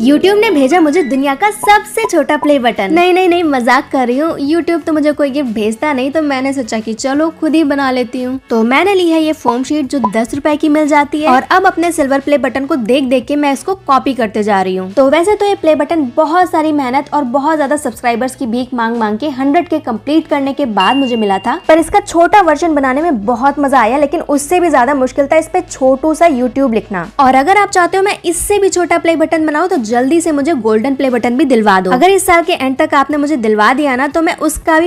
YouTube ने भेजा मुझे दुनिया का सबसे छोटा प्ले बटन नहीं नहीं नहीं मजाक कर रही हूँ YouTube तो मुझे कोई गिफ्ट भेजता नहीं तो मैंने सोचा कि चलो खुद ही बना लेती हूँ तो मैंने ली है ये फॉर्म शीट जो दस रुपए की मिल जाती है और अब अपने सिल्वर प्ले बटन को देख देख के मैं इसको कॉपी करते जा रही हूँ तो वैसे तो ये प्ले बटन बहुत सारी मेहनत और बहुत ज्यादा सब्सक्राइबर्स की भीख मांग मांग के हंड्रेड के कम्प्लीट करने के बाद मुझे मिला था पर इसका छोटा वर्जन बनाने में बहुत मजा आया लेकिन उससे भी ज्यादा मुश्किल था इस पे छोटू सा यूट्यूब लिखना और अगर आप चाहते हो मैं इससे भी छोटा प्ले बटन बनाऊँ तो जल्दी से मुझे गोल्डन प्ले बटन भी दिलवा दो अगर इस साल के एंड तक आपने मुझे दिलवा दिया ना तो मैं उसका भी